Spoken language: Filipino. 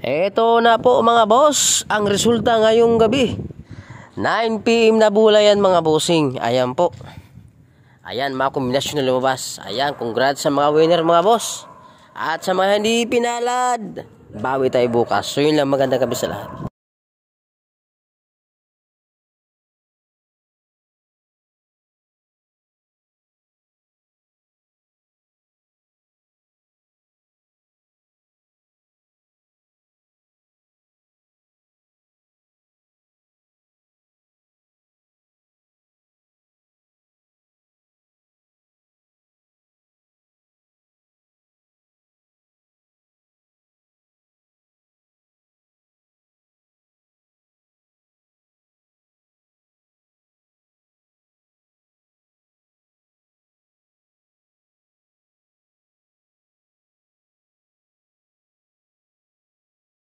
Ito na po mga boss, ang resulta ngayong gabi. 9pm na bulayan mga bossing. Ayan po. Ayan, mga kombinasyon na lumabas. Ayan, congrats sa mga winner mga boss. At sa mga hindi pinalad, bawi tayo bukas. So yun lang maganda gabi sa lahat.